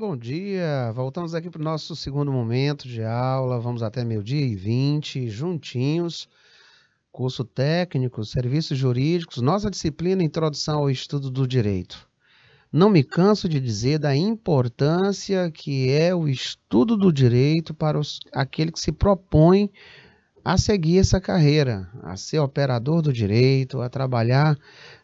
Bom dia, voltamos aqui para o nosso segundo momento de aula, vamos até meio-dia e vinte, juntinhos, curso técnico, serviços jurídicos, nossa disciplina Introdução ao Estudo do Direito. Não me canso de dizer da importância que é o estudo do direito para os, aquele que se propõe a seguir essa carreira, a ser operador do direito, a trabalhar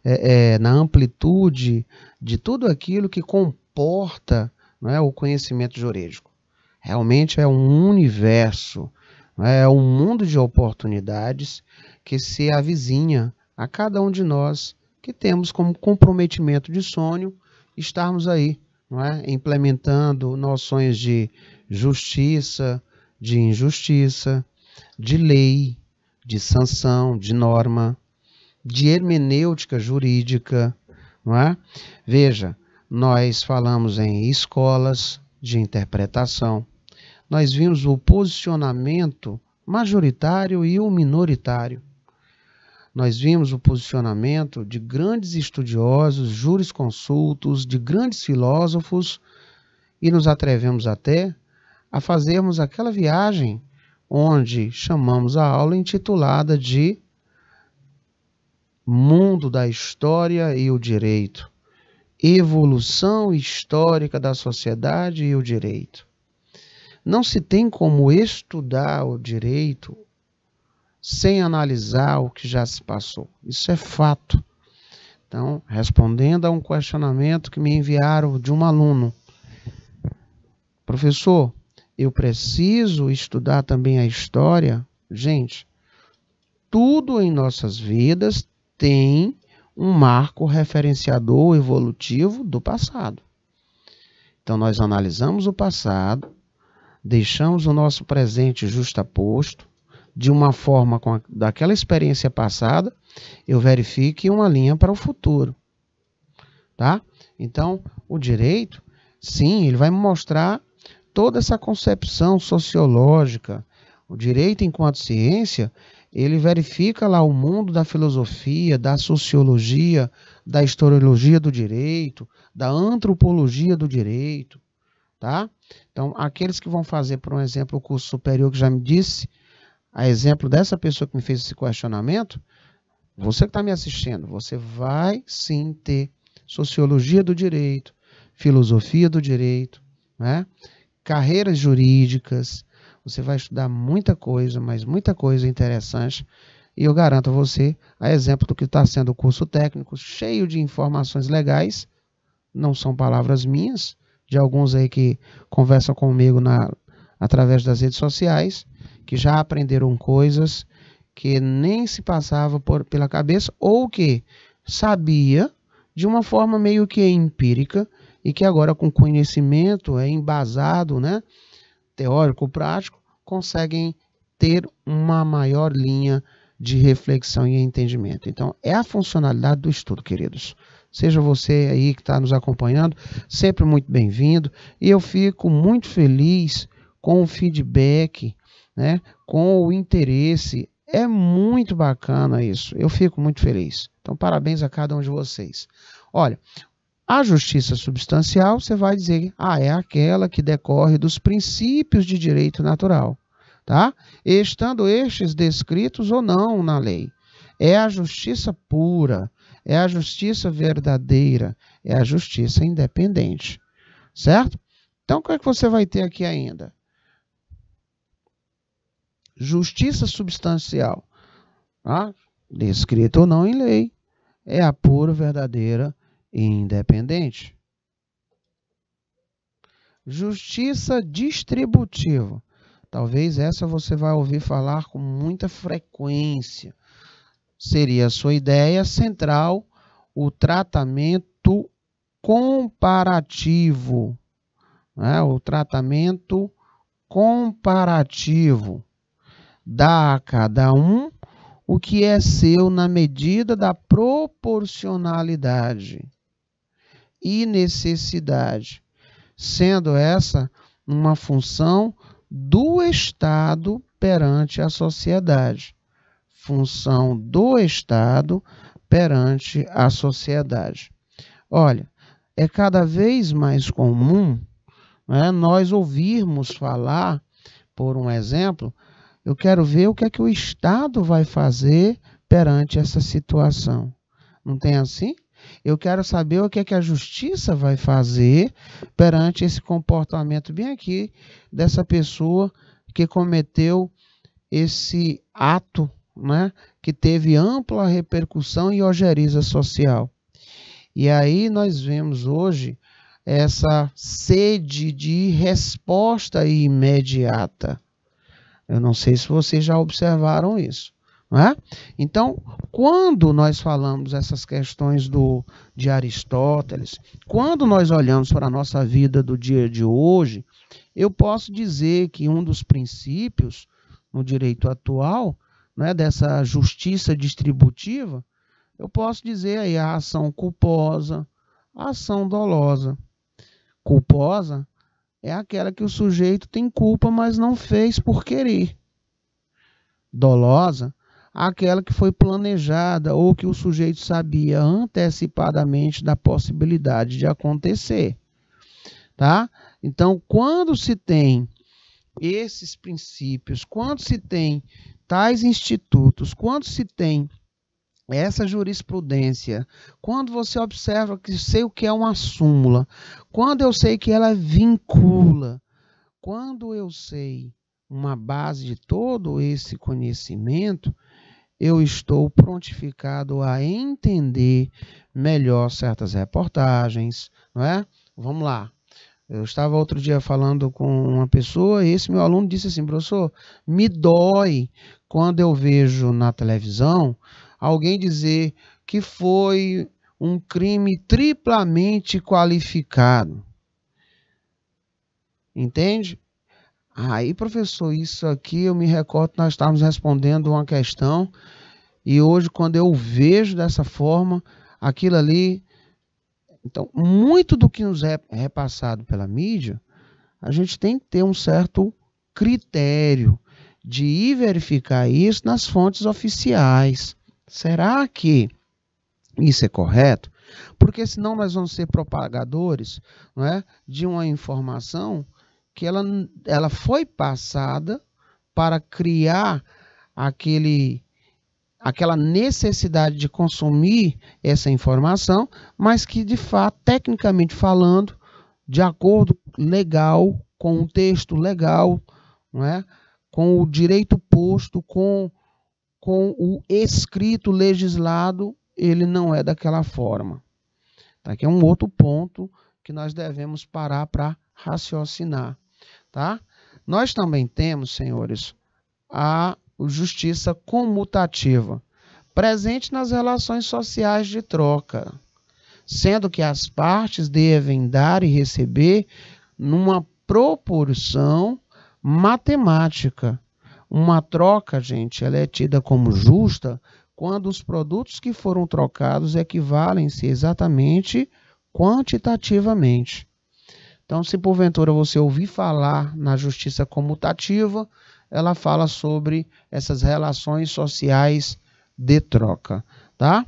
é, é, na amplitude de tudo aquilo que comporta não é o conhecimento jurídico. Realmente é um universo, é? é um mundo de oportunidades que se avizinha a cada um de nós que temos como comprometimento de sonho estarmos aí, não é? implementando noções de justiça, de injustiça, de lei, de sanção, de norma, de hermenêutica jurídica, não é? Veja, nós falamos em escolas de interpretação, nós vimos o posicionamento majoritário e o minoritário. Nós vimos o posicionamento de grandes estudiosos, jurisconsultos, de grandes filósofos e nos atrevemos até a fazermos aquela viagem onde chamamos a aula intitulada de Mundo da História e o Direito evolução histórica da sociedade e o direito. Não se tem como estudar o direito sem analisar o que já se passou. Isso é fato. Então, respondendo a um questionamento que me enviaram de um aluno, professor, eu preciso estudar também a história? Gente, tudo em nossas vidas tem um marco referenciador evolutivo do passado. Então, nós analisamos o passado, deixamos o nosso presente justaposto, de uma forma com a, daquela experiência passada, eu verifique uma linha para o futuro. Tá? Então, o direito, sim, ele vai mostrar toda essa concepção sociológica. O direito enquanto ciência, ele verifica lá o mundo da filosofia, da sociologia, da historiologia do direito, da antropologia do direito, tá? Então, aqueles que vão fazer, por um exemplo, o curso superior que já me disse, a exemplo dessa pessoa que me fez esse questionamento, você que está me assistindo, você vai sim ter sociologia do direito, filosofia do direito, né? carreiras jurídicas, você vai estudar muita coisa, mas muita coisa interessante. E eu garanto a você, a exemplo do que está sendo o curso técnico, cheio de informações legais, não são palavras minhas, de alguns aí que conversam comigo na, através das redes sociais, que já aprenderam coisas que nem se passava por, pela cabeça ou que sabia de uma forma meio que empírica e que agora com conhecimento é embasado, né? teórico-prático, conseguem ter uma maior linha de reflexão e entendimento. Então, é a funcionalidade do estudo, queridos. Seja você aí que está nos acompanhando, sempre muito bem-vindo. E eu fico muito feliz com o feedback, né, com o interesse. É muito bacana isso. Eu fico muito feliz. Então, parabéns a cada um de vocês. Olha, a justiça substancial, você vai dizer, ah, é aquela que decorre dos princípios de direito natural, tá? Estando estes descritos ou não na lei. É a justiça pura, é a justiça verdadeira, é a justiça independente, certo? Então, o que é que você vai ter aqui ainda? Justiça substancial, tá? descrita ou não em lei, é a pura, verdadeira independente. Justiça distributiva. Talvez essa você vai ouvir falar com muita frequência. Seria a sua ideia central o tratamento comparativo. Né? O tratamento comparativo. Dá a cada um o que é seu na medida da proporcionalidade e necessidade, sendo essa uma função do Estado perante a sociedade. Função do Estado perante a sociedade. Olha, é cada vez mais comum né, nós ouvirmos falar, por um exemplo, eu quero ver o que é que o Estado vai fazer perante essa situação. Não tem assim? Eu quero saber o que é que a justiça vai fazer perante esse comportamento bem aqui dessa pessoa que cometeu esse ato, né, que teve ampla repercussão e ojeriza social. E aí nós vemos hoje essa sede de resposta imediata. Eu não sei se vocês já observaram isso. É? Então, quando nós falamos essas questões do, de Aristóteles, quando nós olhamos para a nossa vida do dia de hoje, eu posso dizer que um dos princípios no direito atual, né, dessa justiça distributiva, eu posso dizer aí a ação culposa, a ação dolosa. Culposa é aquela que o sujeito tem culpa, mas não fez por querer. Dolosa aquela que foi planejada ou que o sujeito sabia antecipadamente da possibilidade de acontecer. Tá? Então, quando se tem esses princípios, quando se tem tais institutos, quando se tem essa jurisprudência, quando você observa que sei o que é uma súmula, quando eu sei que ela vincula, quando eu sei uma base de todo esse conhecimento, eu estou prontificado a entender melhor certas reportagens, não é? Vamos lá. Eu estava outro dia falando com uma pessoa e esse meu aluno disse assim: professor, me dói quando eu vejo na televisão alguém dizer que foi um crime triplamente qualificado. Entende? Aí, professor, isso aqui eu me recordo, nós estávamos respondendo uma questão e hoje, quando eu vejo dessa forma, aquilo ali. Então, muito do que nos é repassado pela mídia, a gente tem que ter um certo critério de ir verificar isso nas fontes oficiais. Será que isso é correto? Porque senão nós vamos ser propagadores não é, de uma informação que ela, ela foi passada para criar aquele aquela necessidade de consumir essa informação, mas que de fato, tecnicamente falando, de acordo legal com o texto legal, não é? com o direito posto, com, com o escrito legislado, ele não é daquela forma. Tá? Que é um outro ponto que nós devemos parar para raciocinar. Tá? Nós também temos, senhores, a justiça comutativa, presente nas relações sociais de troca, sendo que as partes devem dar e receber numa proporção matemática. Uma troca, gente, ela é tida como justa quando os produtos que foram trocados equivalem-se exatamente quantitativamente. Então, se porventura você ouvir falar na justiça comutativa, ela fala sobre essas relações sociais de troca, tá?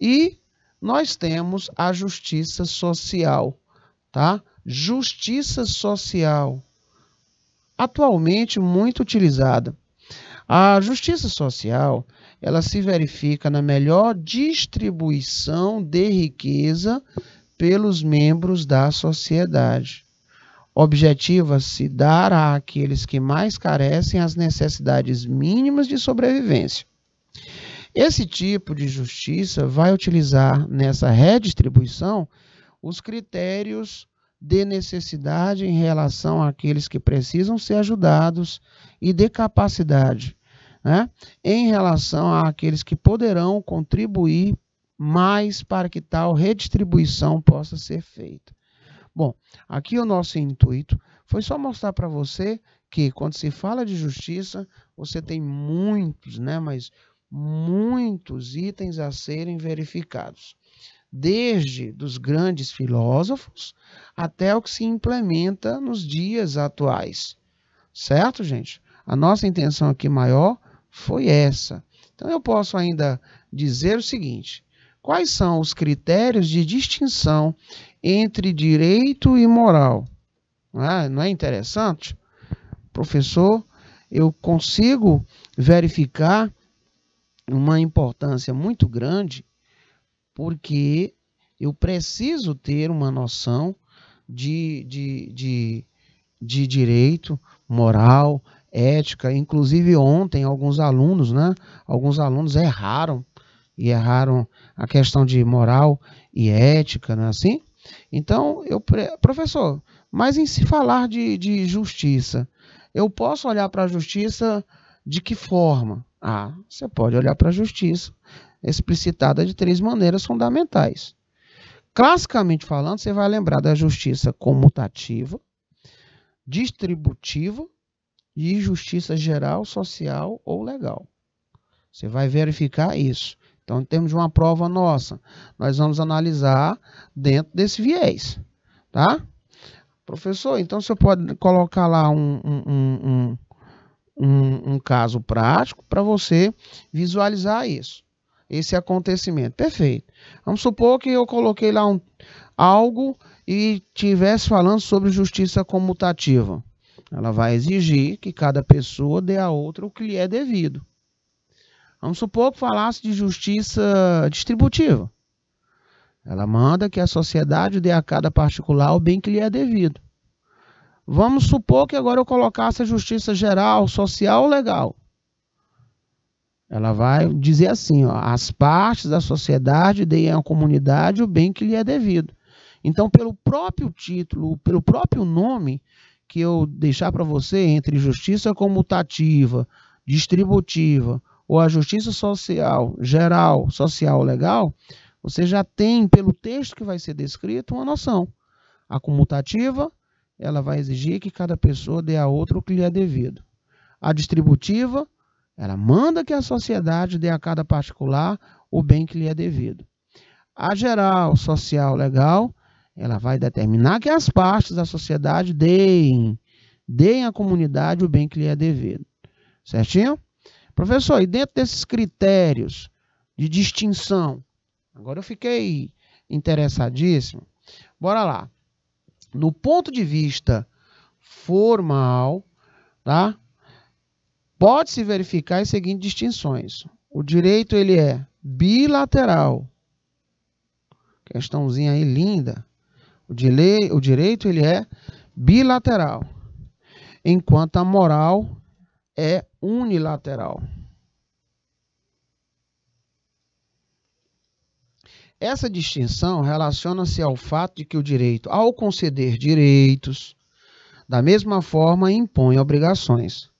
E nós temos a justiça social, tá? Justiça social, atualmente muito utilizada. A justiça social, ela se verifica na melhor distribuição de riqueza pelos membros da sociedade. Objetiva-se dar àqueles que mais carecem as necessidades mínimas de sobrevivência. Esse tipo de justiça vai utilizar nessa redistribuição os critérios de necessidade em relação àqueles que precisam ser ajudados e de capacidade, né? em relação àqueles que poderão contribuir mais para que tal redistribuição possa ser feita. Bom, aqui o nosso intuito foi só mostrar para você que quando se fala de justiça, você tem muitos, né, mas muitos itens a serem verificados, desde dos grandes filósofos até o que se implementa nos dias atuais. Certo, gente? A nossa intenção aqui maior foi essa. Então eu posso ainda dizer o seguinte: quais são os critérios de distinção entre direito e moral. Ah, não é interessante? Professor, eu consigo verificar uma importância muito grande porque eu preciso ter uma noção de, de, de, de direito, moral, ética. Inclusive ontem alguns alunos, né? Alguns alunos erraram e erraram a questão de moral e ética, não é assim? Então, eu, professor, mas em se falar de, de justiça, eu posso olhar para a justiça de que forma? Ah, você pode olhar para a justiça explicitada de três maneiras fundamentais. Classicamente falando, você vai lembrar da justiça comutativa, distributiva e justiça geral, social ou legal. Você vai verificar isso. Então, em termos de uma prova nossa, nós vamos analisar dentro desse viés, tá? Professor, então você pode colocar lá um, um, um, um, um caso prático para você visualizar isso, esse acontecimento. Perfeito. Vamos supor que eu coloquei lá um, algo e tivesse falando sobre justiça comutativa. Ela vai exigir que cada pessoa dê a outra o que lhe é devido. Vamos supor que falasse de justiça distributiva. Ela manda que a sociedade dê a cada particular o bem que lhe é devido. Vamos supor que agora eu colocasse a justiça geral, social ou legal. Ela vai dizer assim: ó, as partes da sociedade deem à comunidade o bem que lhe é devido. Então, pelo próprio título, pelo próprio nome que eu deixar para você entre justiça comutativa, distributiva ou a justiça social geral, social legal, você já tem, pelo texto que vai ser descrito, uma noção. A comutativa, ela vai exigir que cada pessoa dê a outra o que lhe é devido. A distributiva, ela manda que a sociedade dê a cada particular o bem que lhe é devido. A geral, social, legal, ela vai determinar que as partes da sociedade deem, deem à comunidade o bem que lhe é devido. Certinho? Professor, e dentro desses critérios de distinção, agora eu fiquei interessadíssimo. Bora lá. No ponto de vista formal, tá? Pode-se verificar as seguintes distinções. O direito ele é bilateral. Questãozinha aí linda. O, o direito ele é bilateral, enquanto a moral é unilateral. Essa distinção relaciona-se ao fato de que o direito, ao conceder direitos, da mesma forma impõe obrigações.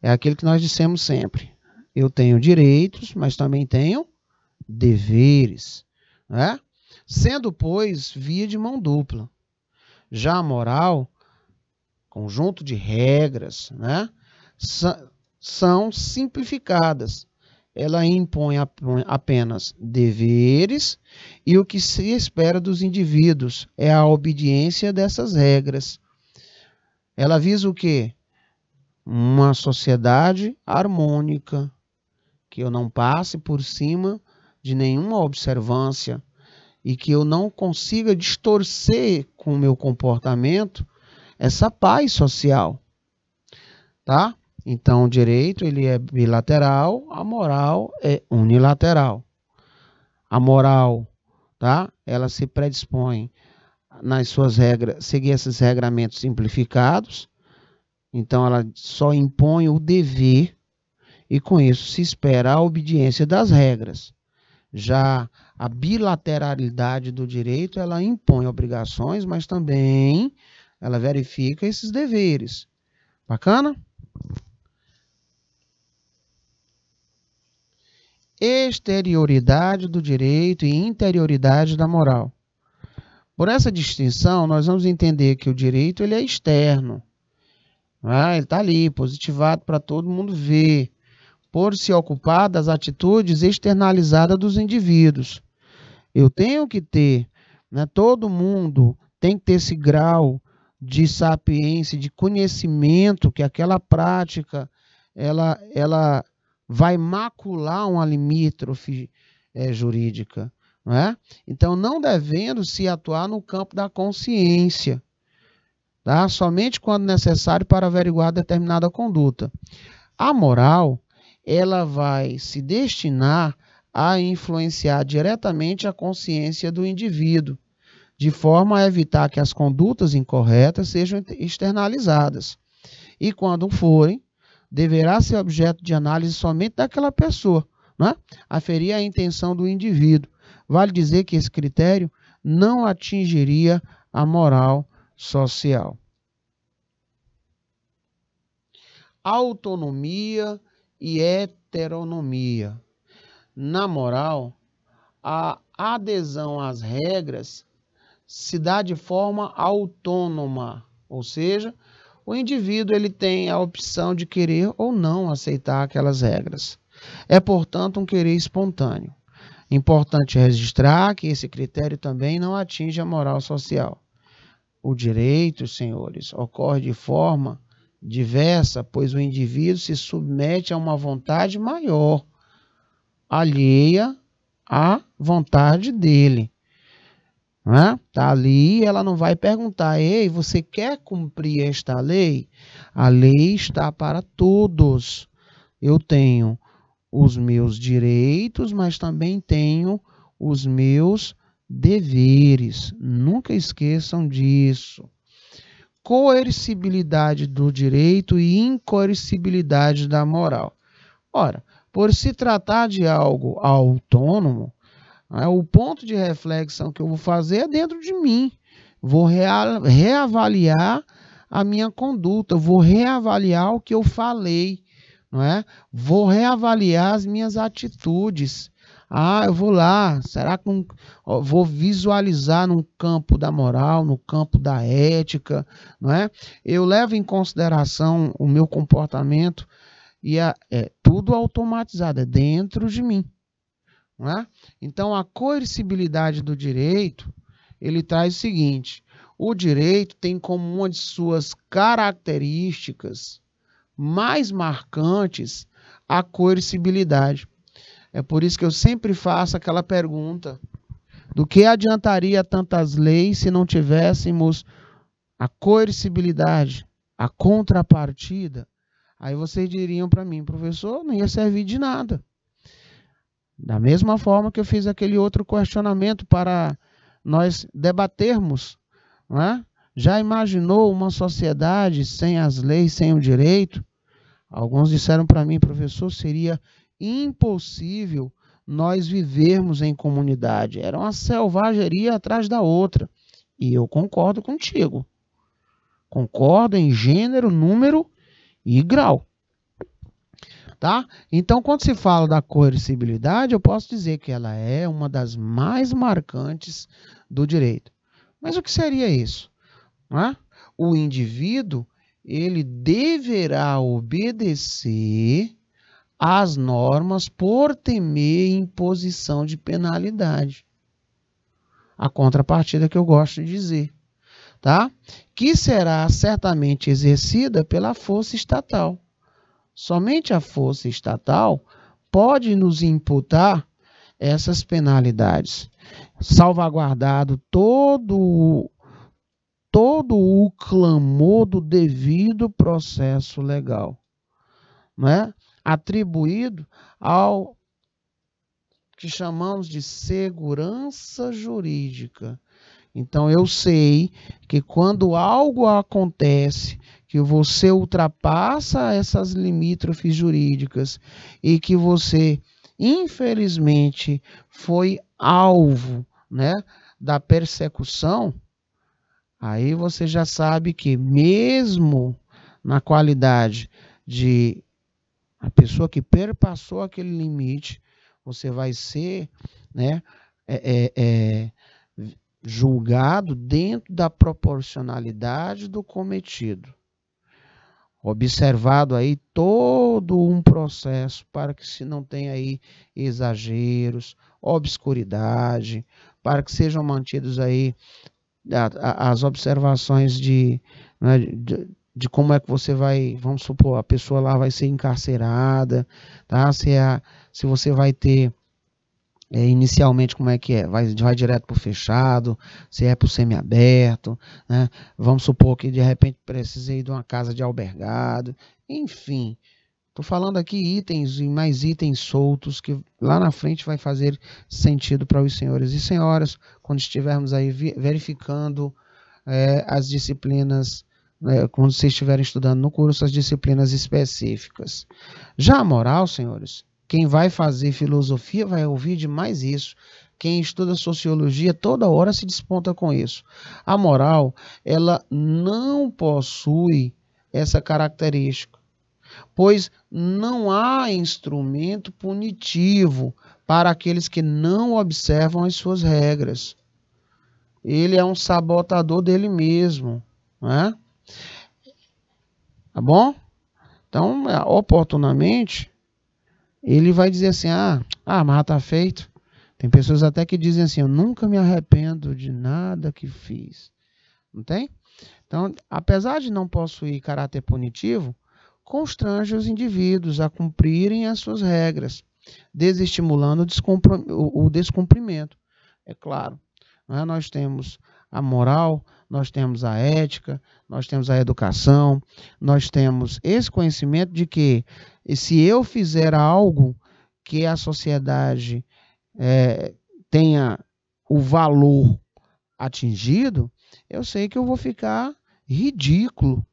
É aquilo que nós dissemos sempre. Eu tenho direitos, mas também tenho deveres. Né? Sendo, pois, via de mão dupla. Já a moral, conjunto de regras, né? são simplificadas. Ela impõe apenas deveres e o que se espera dos indivíduos é a obediência dessas regras. Ela visa o quê? Uma sociedade harmônica, que eu não passe por cima de nenhuma observância e que eu não consiga distorcer com o meu comportamento essa paz social. Tá? Então, o direito ele é bilateral, a moral é unilateral. A moral, tá? Ela se predispõe nas suas regras, seguir esses regramentos simplificados. Então, ela só impõe o dever e com isso se espera a obediência das regras. Já a bilateralidade do direito, ela impõe obrigações, mas também ela verifica esses deveres. Bacana? exterioridade do direito e interioridade da moral. Por essa distinção, nós vamos entender que o direito ele é externo. Ah, ele está ali, positivado para todo mundo ver, por se ocupar das atitudes externalizadas dos indivíduos. Eu tenho que ter, né, todo mundo tem que ter esse grau de sapiência, de conhecimento que aquela prática ela, ela vai macular uma limítrofe é, jurídica. Não é? Então, não devendo se atuar no campo da consciência, tá? somente quando necessário para averiguar determinada conduta. A moral ela vai se destinar a influenciar diretamente a consciência do indivíduo, de forma a evitar que as condutas incorretas sejam externalizadas. E quando forem, deverá ser objeto de análise somente daquela pessoa, né? aferir a intenção do indivíduo. Vale dizer que esse critério não atingiria a moral social. Autonomia e heteronomia. Na moral, a adesão às regras se dá de forma autônoma, ou seja, o indivíduo ele tem a opção de querer ou não aceitar aquelas regras. É, portanto, um querer espontâneo. Importante registrar que esse critério também não atinge a moral social. O direito, senhores, ocorre de forma diversa, pois o indivíduo se submete a uma vontade maior, alheia à vontade dele né? Tá ali, ela não vai perguntar: "Ei, você quer cumprir esta lei?" A lei está para todos. Eu tenho os meus direitos, mas também tenho os meus deveres. Nunca esqueçam disso. Coercibilidade do direito e incoercibilidade da moral. Ora, por se tratar de algo autônomo, né? O ponto de reflexão que eu vou fazer é dentro de mim. Vou reavaliar a minha conduta, vou reavaliar o que eu falei, não é? Vou reavaliar as minhas atitudes. Ah, eu vou lá. Será que um, vou visualizar no campo da moral, no campo da ética, não é? Eu levo em consideração o meu comportamento e a, é tudo automatizado, é dentro de mim. É? Então, a coercibilidade do direito, ele traz o seguinte, o direito tem como uma de suas características mais marcantes a coercibilidade. É por isso que eu sempre faço aquela pergunta, do que adiantaria tantas leis se não tivéssemos a coercibilidade, a contrapartida? Aí vocês diriam para mim, professor, não ia servir de nada. Da mesma forma que eu fiz aquele outro questionamento para nós debatermos, né? já imaginou uma sociedade sem as leis, sem o direito? Alguns disseram para mim, professor, seria impossível nós vivermos em comunidade. Era uma selvageria atrás da outra. E eu concordo contigo. Concordo em gênero, número e grau. Tá? Então, quando se fala da coercibilidade, eu posso dizer que ela é uma das mais marcantes do direito. Mas o que seria isso? É? O indivíduo ele deverá obedecer às normas por temer imposição de penalidade. A contrapartida que eu gosto de dizer, tá? Que será certamente exercida pela força estatal. Somente a força estatal pode nos imputar essas penalidades, salvaguardado todo todo o clamor do devido processo legal, né? atribuído ao que chamamos de segurança jurídica. Então eu sei que quando algo acontece que você ultrapassa essas limítrofes jurídicas e que você, infelizmente, foi alvo né, da persecução, aí você já sabe que, mesmo na qualidade de a pessoa que perpassou aquele limite, você vai ser né, é, é, é, julgado dentro da proporcionalidade do cometido observado aí todo um processo para que se não tenha aí exageros, obscuridade, para que sejam mantidos aí as observações de, né, de, de, como é que você vai, vamos supor, a pessoa lá vai ser encarcerada, tá? Se, é a, se você vai ter é, inicialmente como é que é? Vai, vai direto para o fechado, se é para o semiaberto, né? vamos supor que de repente precisei de uma casa de albergado, enfim. Estou falando aqui itens e mais itens soltos que lá na frente vai fazer sentido para os senhores e senhoras quando estivermos aí verificando é, as disciplinas, né, quando vocês estiverem estudando no curso, as disciplinas específicas. Já a moral, senhores, quem vai fazer filosofia vai ouvir demais isso. Quem estuda sociologia toda hora se desponta com isso. A moral, ela não possui essa característica, pois não há instrumento punitivo para aqueles que não observam as suas regras. Ele é um sabotador dele mesmo, né? Tá bom? Então, oportunamente, ele vai dizer assim: ah, ah, mas está feito. Tem pessoas até que dizem assim: eu nunca me arrependo de nada que fiz. Não tem? Então, apesar de não possuir caráter punitivo, constrange os indivíduos a cumprirem as suas regras, desestimulando o descumprimento. É claro, é? nós temos a moral, nós temos a ética, nós temos a educação, nós temos esse conhecimento de que se eu fizer algo que a sociedade é, tenha o valor atingido, eu sei que eu vou ficar ridículo.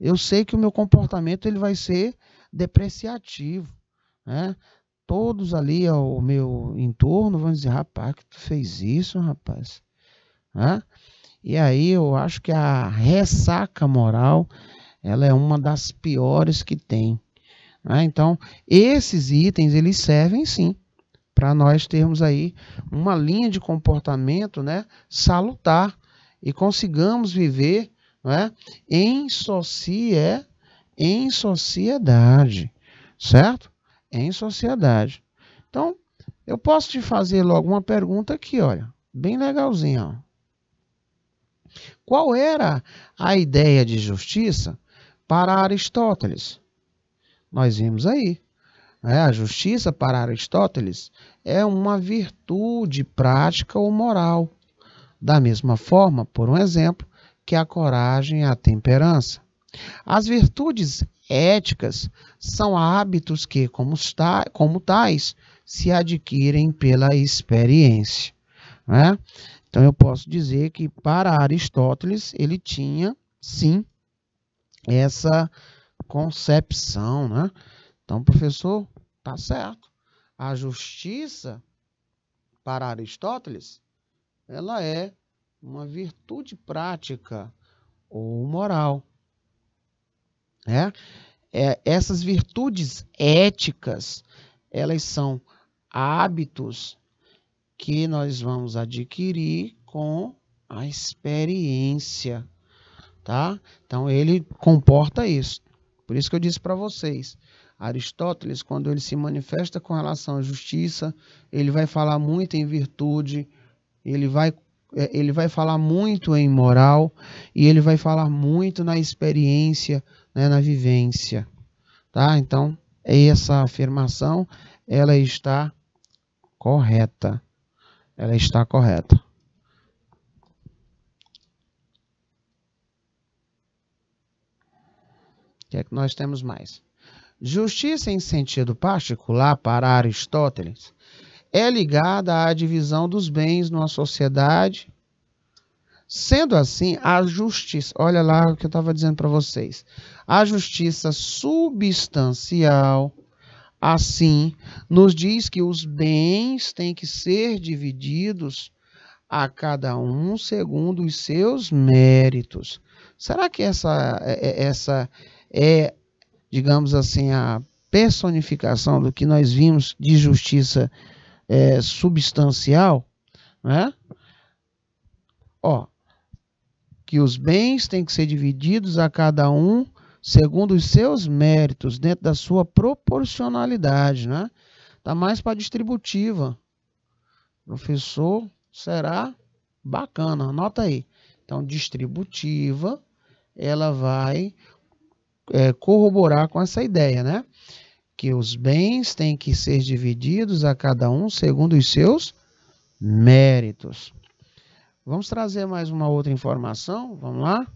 Eu sei que o meu comportamento ele vai ser depreciativo, né? Todos ali ao meu entorno vão dizer, rapaz, que tu fez isso, rapaz? Né? E aí eu acho que a ressaca moral ela é uma das piores que tem. Né? Então, esses itens eles servem sim para nós termos aí uma linha de comportamento né, salutar e consigamos viver né, em, socie, é, em sociedade, certo? Em sociedade. Então, eu posso te fazer logo uma pergunta aqui, olha, bem legalzinha. Ó. Qual era a ideia de justiça para Aristóteles? Nós vimos aí. Né? A justiça para Aristóteles é uma virtude prática ou moral. Da mesma forma, por um exemplo, que a coragem e a temperança. As virtudes éticas são hábitos que, como, tais, se adquirem pela experiência. Né? Então eu posso dizer que para Aristóteles ele tinha sim essa concepção, né? Então, professor, tá certo. A justiça para Aristóteles, ela é uma virtude prática ou moral. Né? É, essas virtudes éticas, elas são hábitos que nós vamos adquirir com a experiência, tá? Então ele comporta isso. Por isso que eu disse para vocês, Aristóteles, quando ele se manifesta com relação à justiça, ele vai falar muito em virtude, ele vai é, ele vai falar muito em moral e ele vai falar muito na experiência, né, na vivência, tá? Então essa afirmação ela está correta ela está correta. O que é que nós temos mais? Justiça em sentido particular para Aristóteles é ligada à divisão dos bens numa sociedade. Sendo assim, a justiça, olha lá o que eu estava dizendo para vocês, a justiça substancial Assim, nos diz que os bens têm que ser divididos a cada um segundo os seus méritos. Será que essa, é, é, essa é, digamos assim, a personificação do que nós vimos de justiça é, substancial? Né? Ó, que os bens têm que ser divididos a cada um segundo os seus méritos, dentro da sua proporcionalidade, né? Tá mais para distributiva. Professor, será bacana, anota aí. Então, distributiva, ela vai é, corroborar com essa ideia, né? Que os bens têm que ser divididos a cada um segundo os seus méritos. Vamos trazer mais uma outra informação, vamos lá?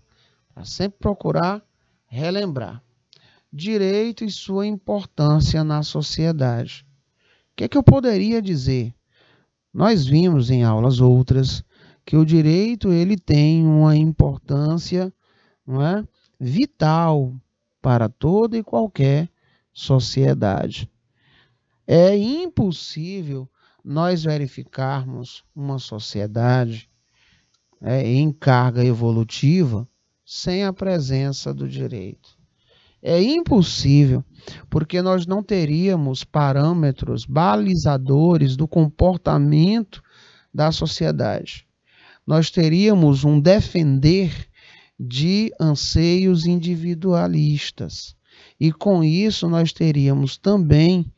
Para sempre procurar relembrar. Direito e sua importância na sociedade. O que, é que eu poderia dizer? Nós vimos em aulas outras que o direito ele tem uma importância não é, vital para toda e qualquer sociedade. É impossível nós verificarmos uma sociedade é, em carga evolutiva sem a presença do direito. É impossível, porque nós não teríamos parâmetros balizadores do comportamento da sociedade. Nós teríamos um defender de anseios individualistas. E com isso nós teríamos também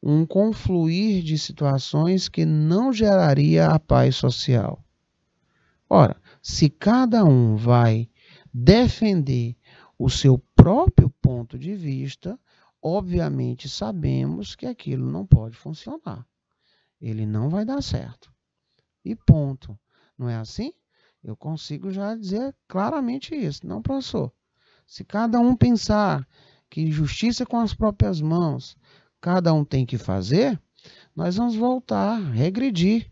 um confluir de situações que não geraria a paz social. Ora, se cada um vai defender o seu próprio ponto de vista, obviamente sabemos que aquilo não pode funcionar. Ele não vai dar certo. E ponto. Não é assim? Eu consigo já dizer claramente isso. Não, professor. Se cada um pensar que justiça é com as próprias mãos cada um tem que fazer, nós vamos voltar, regredir.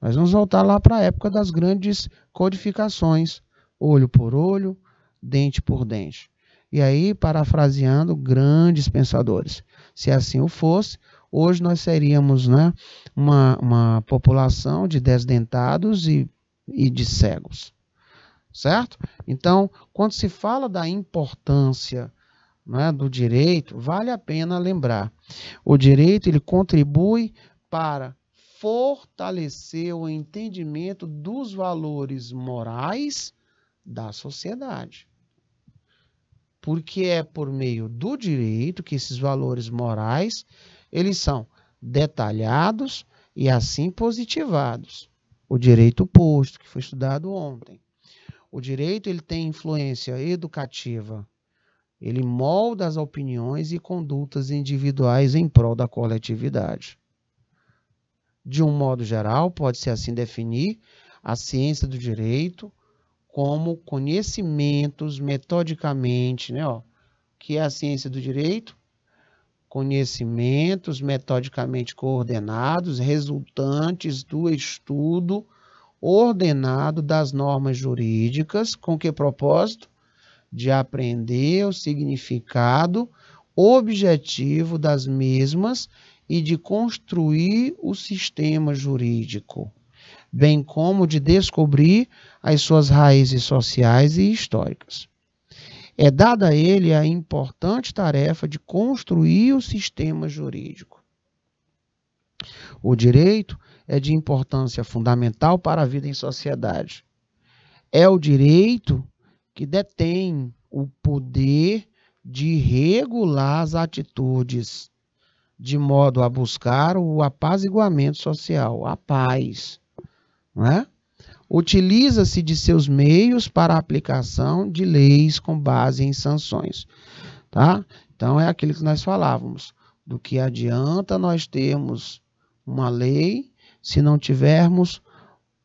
Nós vamos voltar lá para a época das grandes codificações, olho por olho, dente por dente. E aí, parafraseando grandes pensadores, se assim o fosse, hoje nós seríamos né, uma, uma população de desdentados e, e de cegos. Certo? Então, quando se fala da importância né, do direito, vale a pena lembrar. O direito ele contribui para fortalecer o entendimento dos valores morais da sociedade porque é por meio do direito que esses valores morais eles são detalhados e assim positivados. O direito posto que foi estudado ontem. O direito ele tem influência educativa. Ele molda as opiniões e condutas individuais em prol da coletividade. De um modo geral, pode-se assim definir a ciência do direito como conhecimentos metodicamente, né, ó, que é a ciência do direito, conhecimentos metodicamente coordenados, resultantes do estudo ordenado das normas jurídicas, com que propósito? De aprender o significado objetivo das mesmas e de construir o sistema jurídico bem como de descobrir as suas raízes sociais e históricas. É dada a ele a importante tarefa de construir o sistema jurídico. O direito é de importância fundamental para a vida em sociedade. É o direito que detém o poder de regular as atitudes, de modo a buscar o apaziguamento social, a paz, né? utiliza-se de seus meios para a aplicação de leis com base em sanções. Tá? Então, é aquilo que nós falávamos. Do que adianta nós termos uma lei se não tivermos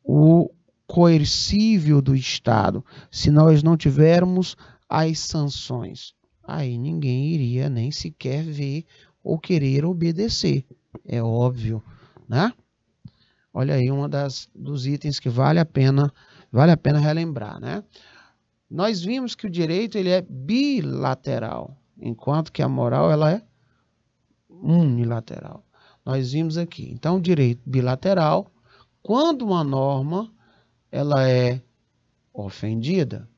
o coercível do Estado, se nós não tivermos as sanções? Aí ninguém iria nem sequer ver ou querer obedecer. É óbvio, né? Olha aí uma das dos itens que vale a pena, vale a pena relembrar, né? Nós vimos que o direito ele é bilateral, enquanto que a moral ela é unilateral. Nós vimos aqui. Então, o direito bilateral, quando uma norma ela é ofendida,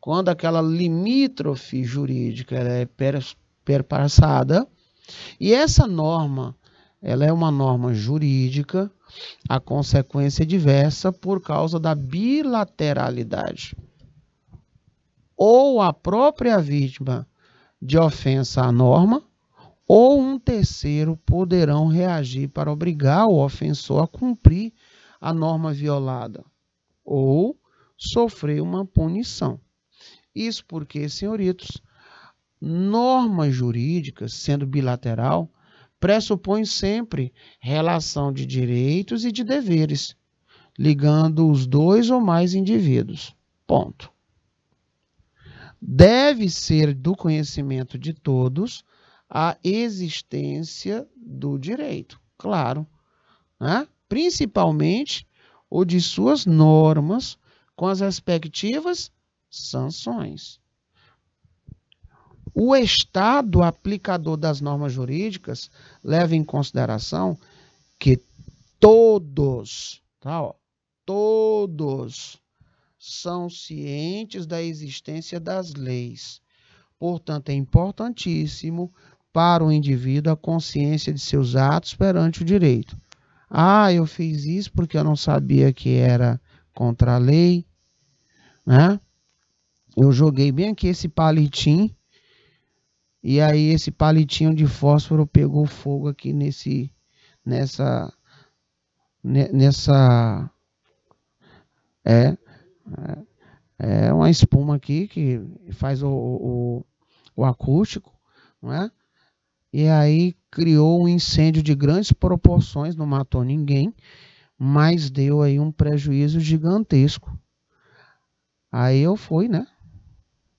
quando aquela limítrofe jurídica ela é perpassada, e essa norma ela é uma norma jurídica, a consequência é diversa por causa da bilateralidade. Ou a própria vítima de ofensa à norma, ou um terceiro poderão reagir para obrigar o ofensor a cumprir a norma violada, ou sofrer uma punição. Isso porque, senhoritos, norma jurídica, sendo bilateral, pressupõe sempre relação de direitos e de deveres, ligando os dois ou mais indivíduos. Ponto. Deve ser do conhecimento de todos a existência do direito, claro, né? principalmente o de suas normas com as respectivas sanções. O Estado aplicador das normas jurídicas leva em consideração que todos, tá, ó, todos são cientes da existência das leis. Portanto, é importantíssimo para o indivíduo a consciência de seus atos perante o direito. Ah, eu fiz isso porque eu não sabia que era contra a lei, né? Eu joguei bem aqui esse palitim e aí esse palitinho de fósforo pegou fogo aqui nesse nessa nessa é, é é uma espuma aqui que faz o, o, o acústico, não é? E aí criou um incêndio de grandes proporções, não matou ninguém, mas deu aí um prejuízo gigantesco. Aí eu fui, né?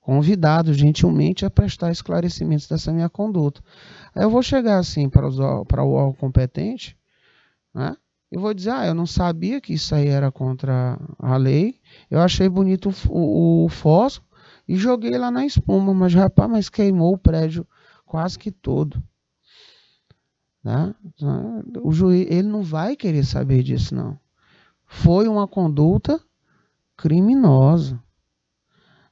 convidado gentilmente a prestar esclarecimentos dessa minha conduta. Aí eu vou chegar assim para, os, para o órgão competente, né? E vou dizer, ah, eu não sabia que isso aí era contra a lei. Eu achei bonito o, o fósforo e joguei lá na espuma, mas rapaz, mas queimou o prédio quase que todo. Né? O juiz, ele não vai querer saber disso, não. Foi uma conduta criminosa.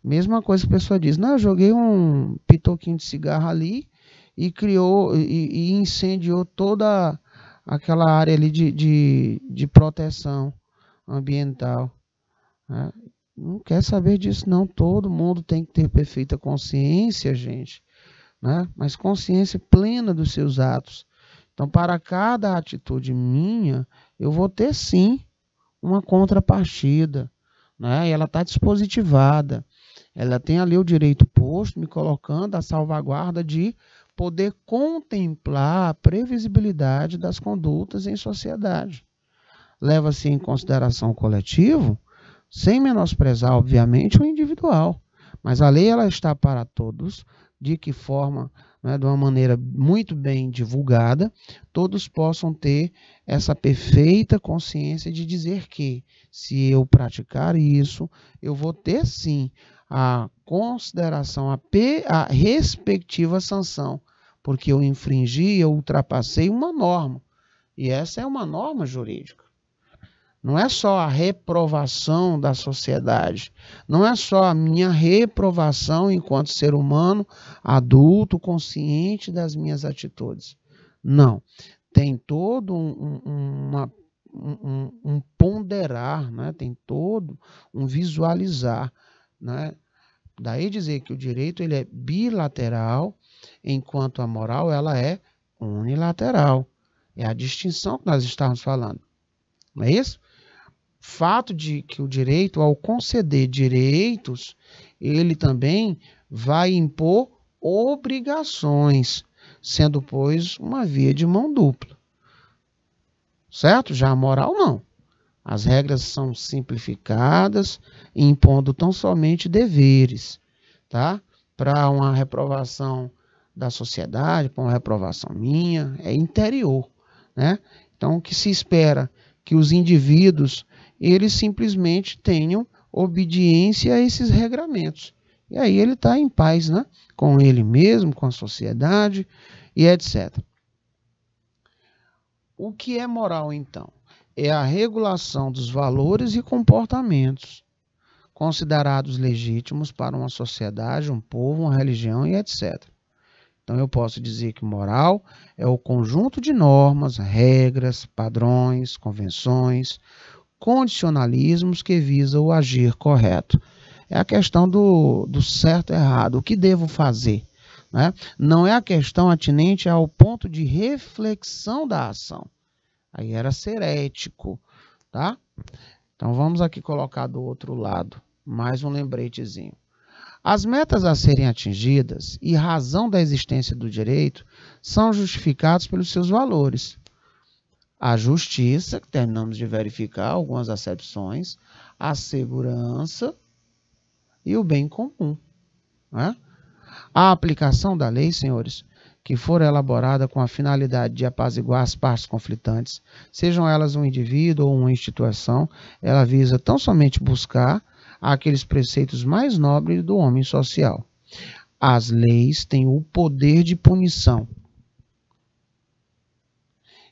Mesma coisa que a pessoa diz, não, eu joguei um pitoquinho de cigarro ali e criou e, e incendiou toda aquela área ali de, de, de proteção ambiental. Né? Não quer saber disso, não. Todo mundo tem que ter perfeita consciência, gente. Né? Mas consciência plena dos seus atos. Então, para cada atitude minha, eu vou ter sim uma contrapartida. Né? E ela está dispositivada. Ela tem ali o direito posto, me colocando a salvaguarda de poder contemplar a previsibilidade das condutas em sociedade. Leva-se em consideração o coletivo, sem menosprezar, obviamente, o individual. Mas a lei ela está para todos, de que forma, né, de uma maneira muito bem divulgada, todos possam ter essa perfeita consciência de dizer que, se eu praticar isso, eu vou ter sim a consideração, a, a respectiva sanção, porque eu infringi, eu ultrapassei uma norma. E essa é uma norma jurídica. Não é só a reprovação da sociedade, não é só a minha reprovação enquanto ser humano, adulto, consciente das minhas atitudes. Não. Tem todo um, um, uma, um, um ponderar, né? tem todo um visualizar né? Daí dizer que o direito ele é bilateral, enquanto a moral ela é unilateral. É a distinção que nós estamos falando. Não é isso? Fato de que o direito, ao conceder direitos, ele também vai impor obrigações, sendo, pois, uma via de mão dupla. Certo? Já a moral não. As regras são simplificadas, impondo tão somente deveres, tá? Para uma reprovação da sociedade, para uma reprovação minha, é interior, né? Então, o que se espera que os indivíduos eles simplesmente tenham obediência a esses regramentos. E aí ele está em paz, né? Com ele mesmo, com a sociedade e etc. O que é moral então? é a regulação dos valores e comportamentos considerados legítimos para uma sociedade, um povo, uma religião e etc. Então eu posso dizer que moral é o conjunto de normas, regras, padrões, convenções, condicionalismos que visa o agir correto. É a questão do, do certo e errado, o que devo fazer. Né? Não é a questão atinente ao ponto de reflexão da ação. Aí era ser ético, tá? Então vamos aqui colocar do outro lado mais um lembretezinho. As metas a serem atingidas e razão da existência do direito são justificados pelos seus valores. A justiça, que terminamos de verificar algumas acepções, a segurança e o bem comum. Né? A aplicação da lei, senhores, que for elaborada com a finalidade de apaziguar as partes conflitantes, sejam elas um indivíduo ou uma instituição, ela visa tão somente buscar aqueles preceitos mais nobres do homem social. As leis têm o poder de punição.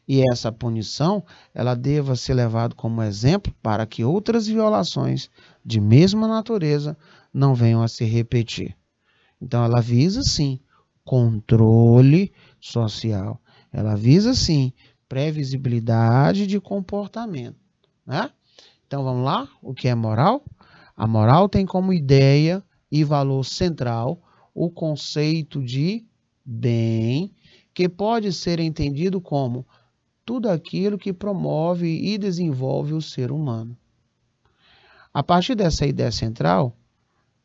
E essa punição, ela deva ser levada como exemplo para que outras violações de mesma natureza não venham a se repetir. Então ela visa sim controle social. Ela visa sim previsibilidade de comportamento, né? Então vamos lá, o que é moral? A moral tem como ideia e valor central o conceito de bem, que pode ser entendido como tudo aquilo que promove e desenvolve o ser humano. A partir dessa ideia central,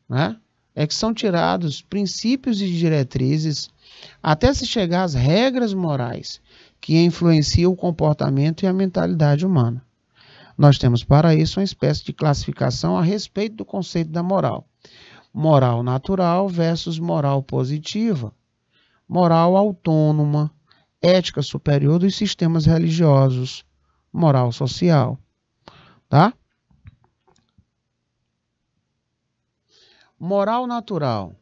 né, é que são tirados princípios e diretrizes até se chegar às regras morais que influenciam o comportamento e a mentalidade humana. Nós temos para isso uma espécie de classificação a respeito do conceito da moral. Moral natural versus moral positiva, moral autônoma, ética superior dos sistemas religiosos, moral social, tá? Moral natural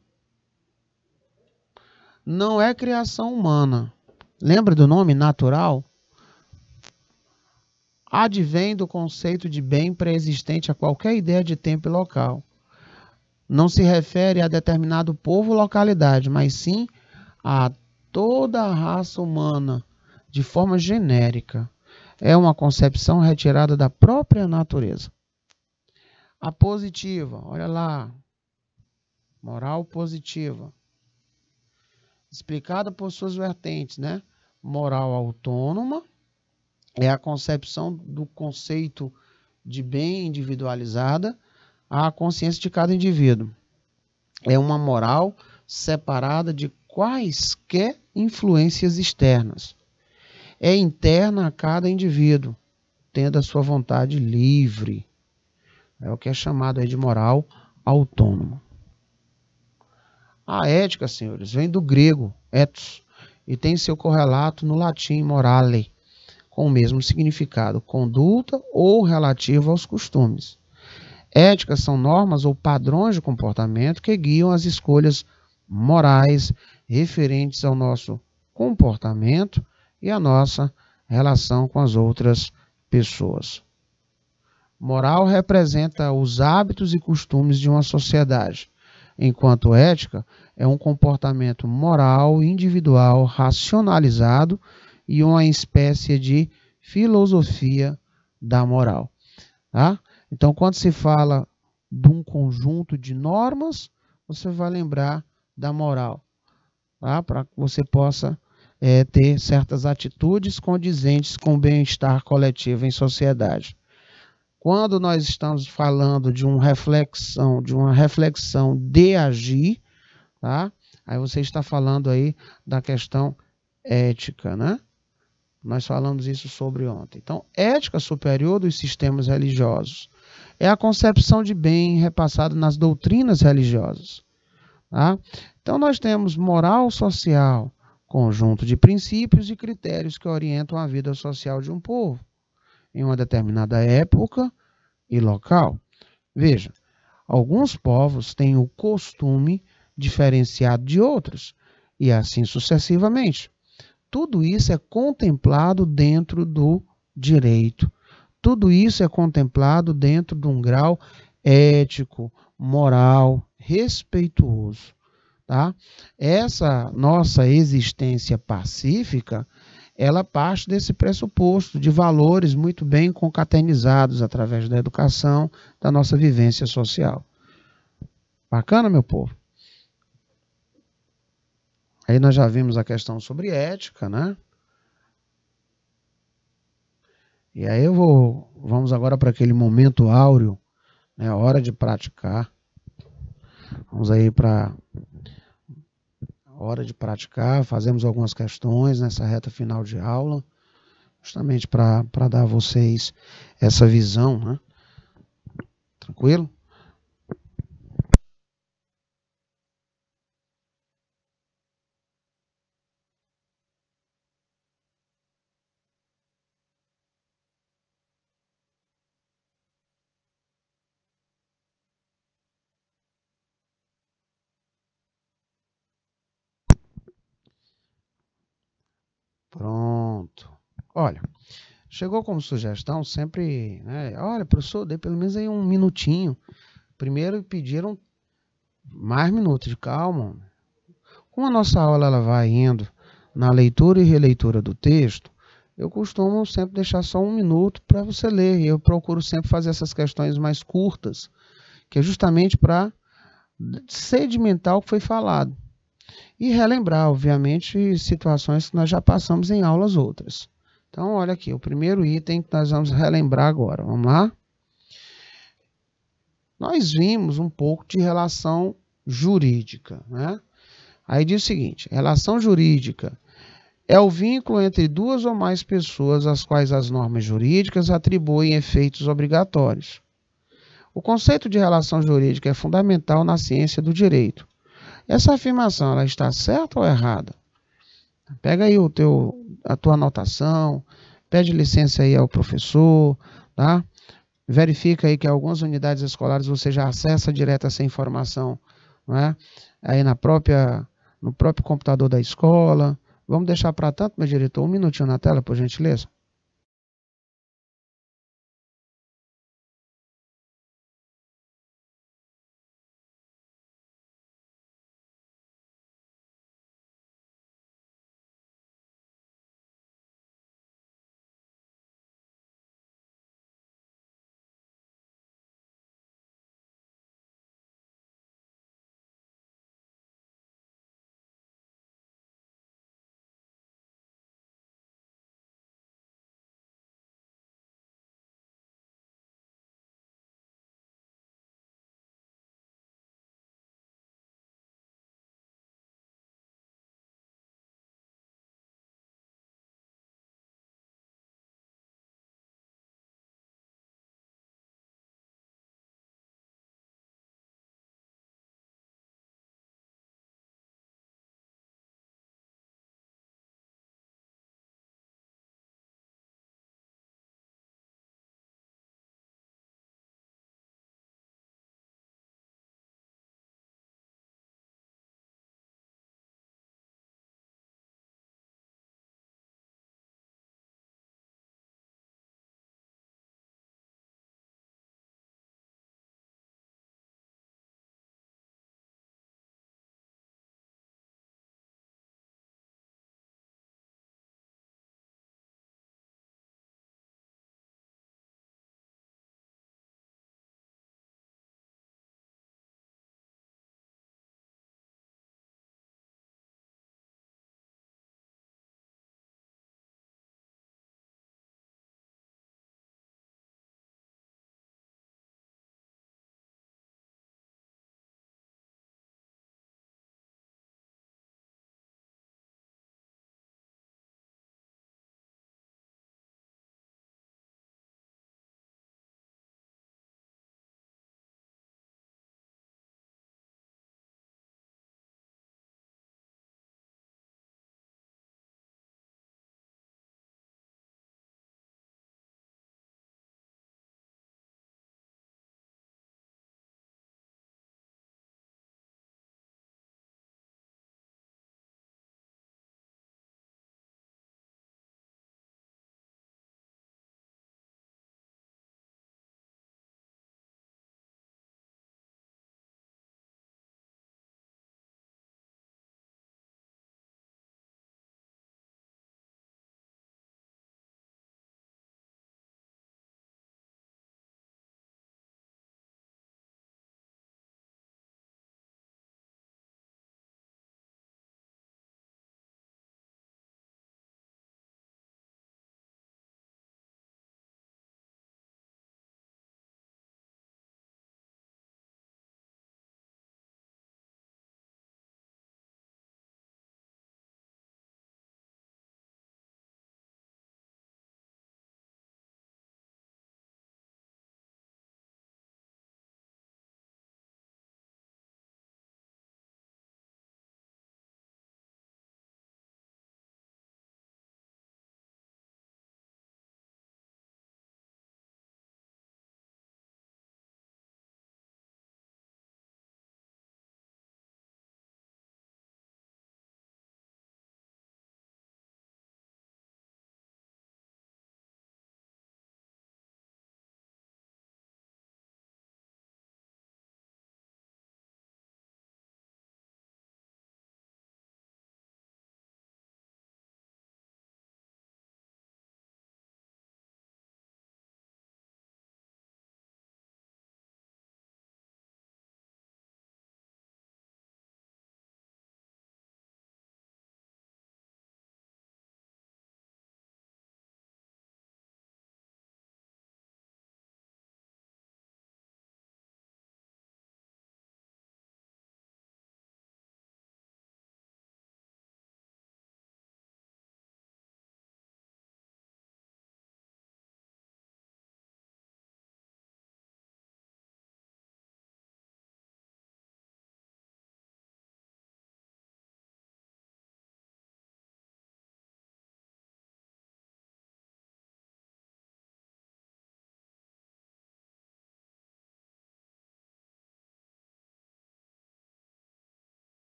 não é criação humana. Lembra do nome natural? Advém do conceito de bem pré-existente a qualquer ideia de tempo e local. Não se refere a determinado povo ou localidade, mas sim a toda a raça humana, de forma genérica. É uma concepção retirada da própria natureza. A positiva, olha lá, moral positiva, explicada por suas vertentes, né? Moral autônoma é a concepção do conceito de bem individualizada à consciência de cada indivíduo. É uma moral separada de quaisquer influências externas. É interna a cada indivíduo, tendo a sua vontade livre. É o que é chamado de moral autônoma. A ética, senhores, vem do grego ethos e tem seu correlato no latim morale, com o mesmo significado, conduta ou relativa aos costumes. Éticas são normas ou padrões de comportamento que guiam as escolhas morais referentes ao nosso comportamento e à nossa relação com as outras pessoas. Moral representa os hábitos e costumes de uma sociedade enquanto ética é um comportamento moral, individual, racionalizado e uma espécie de filosofia da moral. Tá? Então, quando se fala de um conjunto de normas, você vai lembrar da moral, tá? para que você possa é, ter certas atitudes condizentes com o bem-estar coletivo em sociedade. Quando nós estamos falando de uma reflexão, de uma reflexão de agir, tá? Aí você está falando aí da questão ética, né? Nós falamos isso sobre ontem. Então, ética superior dos sistemas religiosos é a concepção de bem repassada nas doutrinas religiosas. Tá? Então, nós temos moral social, conjunto de princípios e critérios que orientam a vida social de um povo em uma determinada época e local? Veja, alguns povos têm o costume diferenciado de outros, e assim sucessivamente. Tudo isso é contemplado dentro do direito. Tudo isso é contemplado dentro de um grau ético, moral, respeituoso. Tá? Essa nossa existência pacífica ela parte desse pressuposto de valores muito bem concatenizados através da educação, da nossa vivência social. Bacana, meu povo? Aí nós já vimos a questão sobre ética, né? E aí eu vou, vamos agora para aquele momento áureo, né? Hora de praticar. Vamos aí para hora de praticar, fazemos algumas questões nessa reta final de aula, justamente para dar a vocês essa visão, né? Tranquilo? chegou como sugestão, sempre, né, olha, professor, dê pelo menos aí um minutinho. Primeiro pediram mais minutos de calma. Como a nossa aula ela vai indo na leitura e releitura do texto, eu costumo sempre deixar só um minuto para você ler. Eu procuro sempre fazer essas questões mais curtas, que é justamente para sedimentar o que foi falado. E relembrar, obviamente, situações que nós já passamos em aulas outras. Então, olha aqui, o primeiro item que nós vamos relembrar agora. Vamos lá? Nós vimos um pouco de relação jurídica, né? Aí diz o seguinte: relação jurídica é o vínculo entre duas ou mais pessoas às quais as normas jurídicas atribuem efeitos obrigatórios. O conceito de relação jurídica é fundamental na ciência do direito. Essa afirmação ela está certa ou errada? Pega aí o teu, a tua anotação, pede licença aí ao professor, tá? Verifica aí que algumas unidades escolares você já acessa direto essa informação, né? Aí na própria, no próprio computador da escola. Vamos deixar para tanto, meu diretor, um minutinho na tela, por gentileza.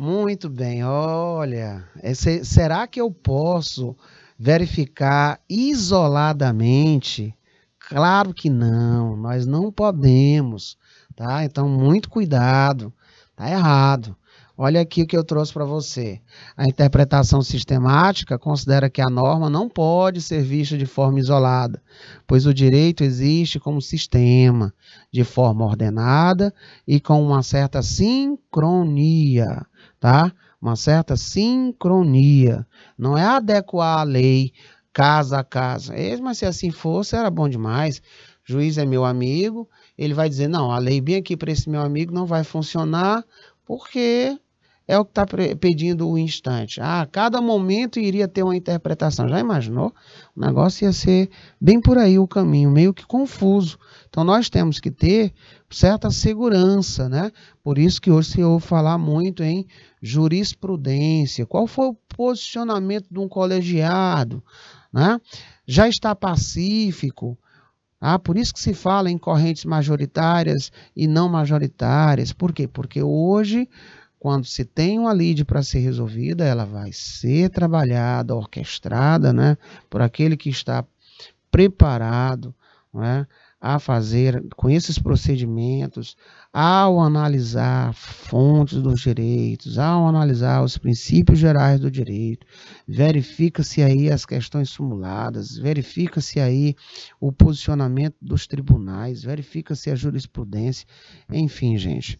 Muito bem, olha, é, será que eu posso verificar isoladamente? Claro que não, nós não podemos, tá? Então, muito cuidado, tá errado. Olha aqui o que eu trouxe para você. A interpretação sistemática considera que a norma não pode ser vista de forma isolada, pois o direito existe como sistema, de forma ordenada e com uma certa sincronia, tá? Uma certa sincronia. Não é adequar a lei casa a casa. Mas se assim fosse, era bom demais. O juiz é meu amigo, ele vai dizer: não, a lei bem aqui para esse meu amigo não vai funcionar, porque é o que está pedindo o instante. Ah, a cada momento iria ter uma interpretação. Já imaginou? O negócio ia ser bem por aí o caminho, meio que confuso. Então nós temos que ter certa segurança, né? Por isso que hoje se ouve falar muito em jurisprudência. Qual foi o posicionamento de um colegiado? Né? Já está pacífico? Ah, por isso que se fala em correntes majoritárias e não majoritárias. Por quê? Porque hoje quando se tem uma lide para ser resolvida, ela vai ser trabalhada, orquestrada, né, por aquele que está preparado né, a fazer com esses procedimentos, ao analisar fontes dos direitos, ao analisar os princípios gerais do direito, verifica-se aí as questões simuladas, verifica-se aí o posicionamento dos tribunais, verifica-se a jurisprudência, enfim, gente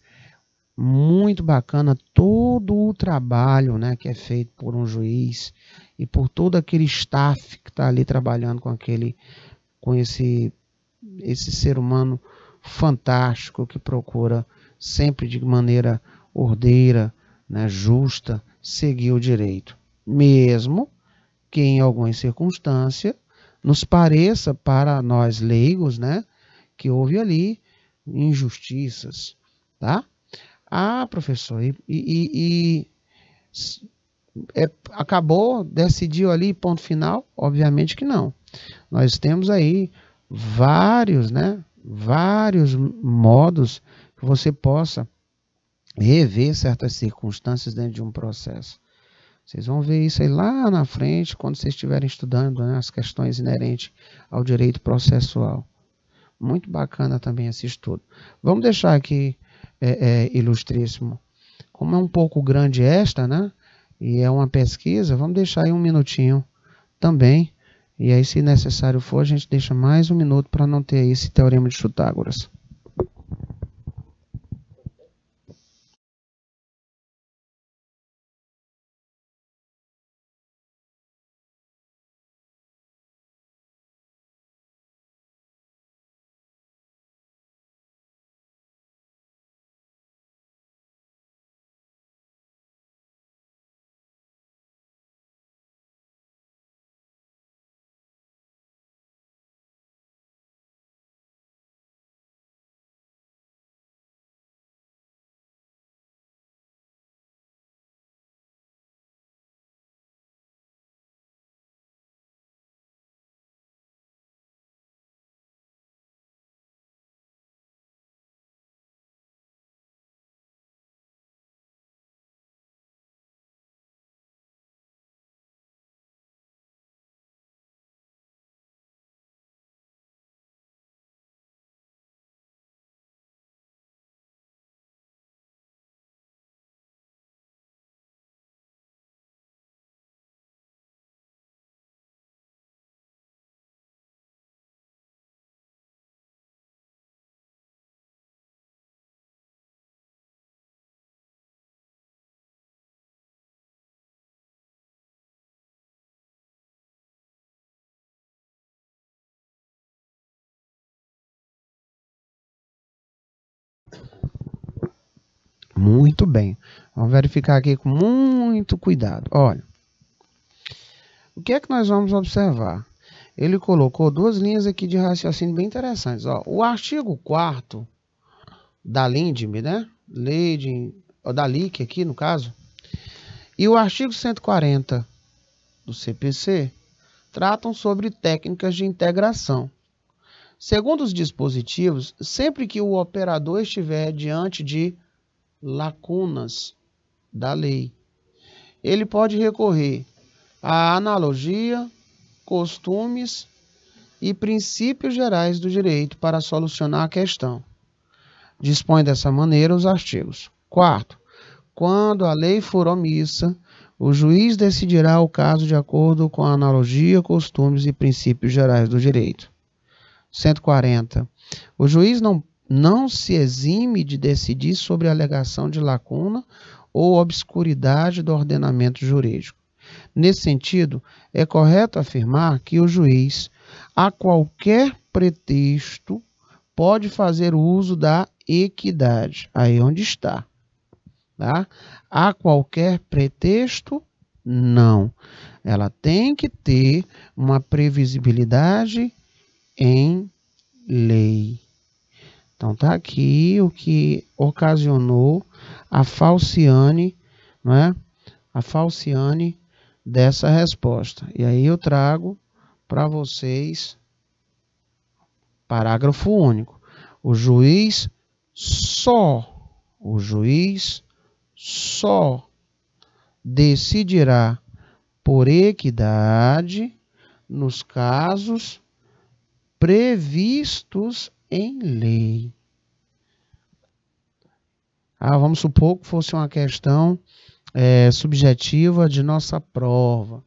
muito bacana todo o trabalho né, que é feito por um juiz e por todo aquele staff que está ali trabalhando com aquele com esse esse ser humano fantástico que procura sempre de maneira ordeira, né, justa, seguir o direito, mesmo que em algumas circunstâncias nos pareça para nós leigos, né, que houve ali injustiças, tá? Ah, professor, e, e, e é, acabou, decidiu ali, ponto final? Obviamente que não. Nós temos aí vários, né? Vários modos que você possa rever certas circunstâncias dentro de um processo. Vocês vão ver isso aí lá na frente, quando vocês estiverem estudando né, as questões inerentes ao direito processual. Muito bacana também esse estudo. Vamos deixar aqui é, é, ilustríssimo. Como é um pouco grande esta, né? E é uma pesquisa, vamos deixar aí um minutinho também. E aí, se necessário for, a gente deixa mais um minuto para não ter esse teorema de Pitágoras. Muito bem. Vamos verificar aqui com muito cuidado. Olha, o que é que nós vamos observar? Ele colocou duas linhas aqui de raciocínio bem interessantes. Ó, o artigo 4 da LINDME, né? Lei de, da LIC aqui, no caso. E o artigo 140 do CPC tratam sobre técnicas de integração. Segundo os dispositivos, sempre que o operador estiver diante de lacunas da lei. Ele pode recorrer à analogia, costumes e princípios gerais do direito para solucionar a questão. Dispõe dessa maneira os artigos. Quarto, quando a lei for omissa, o juiz decidirá o caso de acordo com a analogia, costumes e princípios gerais do direito. 140. O juiz não não se exime de decidir sobre a alegação de lacuna ou obscuridade do ordenamento jurídico. Nesse sentido, é correto afirmar que o juiz, a qualquer pretexto, pode fazer uso da equidade, aí é onde está. Tá? A qualquer pretexto, não. Ela tem que ter uma previsibilidade em lei. Então tá aqui o que ocasionou a falciane, não é? A falciane dessa resposta. E aí eu trago para vocês parágrafo único. O juiz só o juiz só decidirá por equidade nos casos previstos em lei. Ah, vamos supor que fosse uma questão é, subjetiva de nossa prova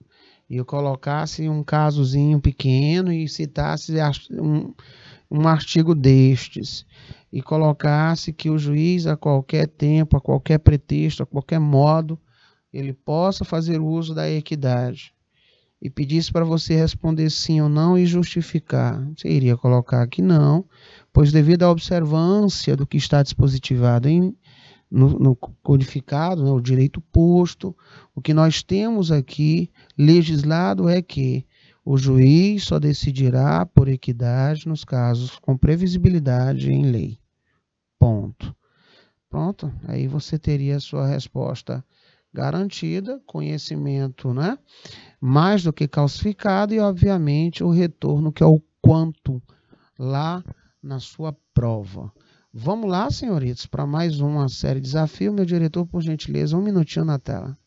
e eu colocasse um casozinho pequeno e citasse um, um artigo destes e colocasse que o juiz a qualquer tempo, a qualquer pretexto, a qualquer modo, ele possa fazer uso da equidade e pedisse para você responder sim ou não e justificar, você iria colocar que não, pois devido à observância do que está dispositivado em, no, no, codificado, né, o direito posto, o que nós temos aqui legislado é que o juiz só decidirá por equidade nos casos com previsibilidade em lei. Ponto. Pronto, aí você teria a sua resposta garantida, conhecimento né, mais do que calcificado e, obviamente, o retorno, que é o quanto lá na sua prova. Vamos lá, senhoritos, para mais uma série de desafio. Meu diretor, por gentileza, um minutinho na tela.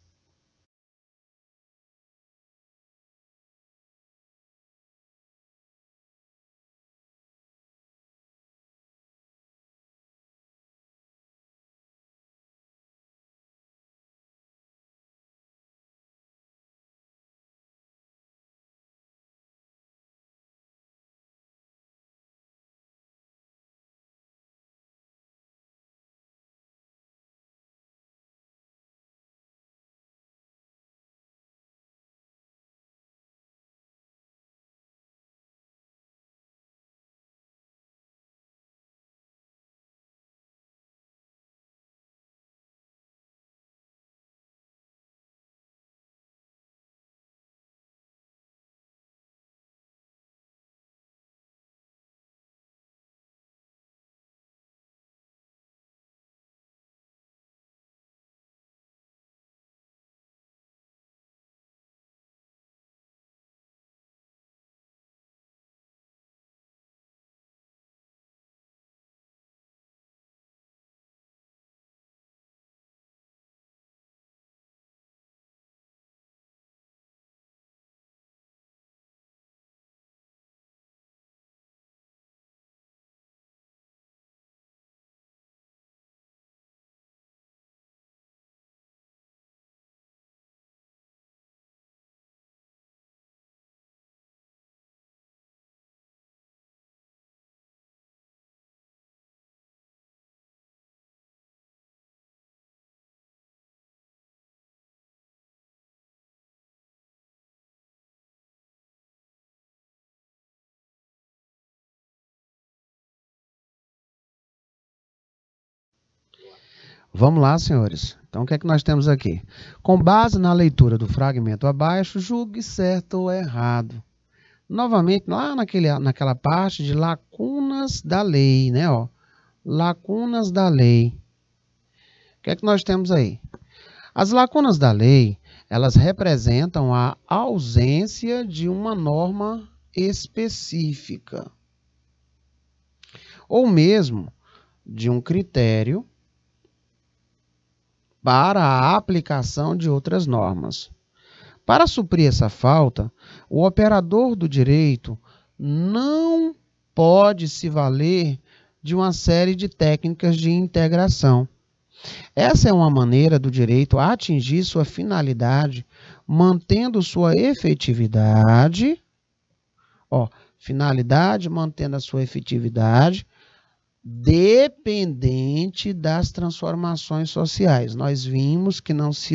Vamos lá, senhores. Então, o que é que nós temos aqui? Com base na leitura do fragmento abaixo, julgue certo ou errado. Novamente, lá naquele, naquela parte de lacunas da lei, né? Ó, lacunas da lei. O que é que nós temos aí? As lacunas da lei, elas representam a ausência de uma norma específica. Ou mesmo de um critério para a aplicação de outras normas. Para suprir essa falta, o operador do direito não pode se valer de uma série de técnicas de integração. Essa é uma maneira do direito atingir sua finalidade, mantendo sua efetividade, ó, finalidade mantendo a sua efetividade dependente das transformações sociais. Nós vimos que não se,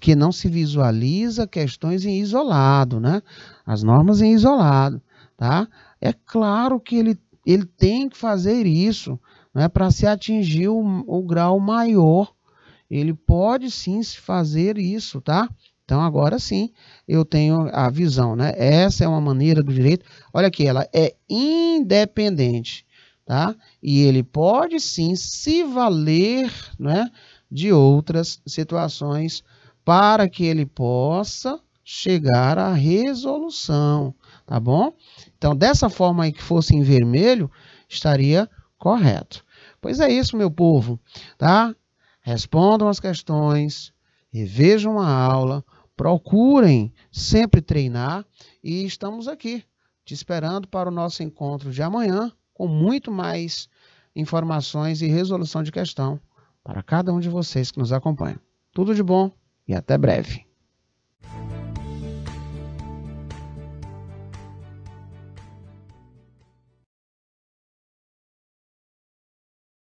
que não se visualiza questões em isolado, né? As normas em isolado, tá? É claro que ele, ele tem que fazer isso né, para se atingir o, o grau maior. Ele pode sim se fazer isso, tá? Então agora sim eu tenho a visão, né? Essa é uma maneira do direito. Olha aqui, ela é independente tá? E ele pode sim se valer, né, de outras situações para que ele possa chegar à resolução, tá bom? Então, dessa forma aí que fosse em vermelho, estaria correto. Pois é isso, meu povo, tá? Respondam as questões, revejam a aula, procurem sempre treinar e estamos aqui te esperando para o nosso encontro de amanhã com muito mais informações e resolução de questão para cada um de vocês que nos acompanham. Tudo de bom e até breve.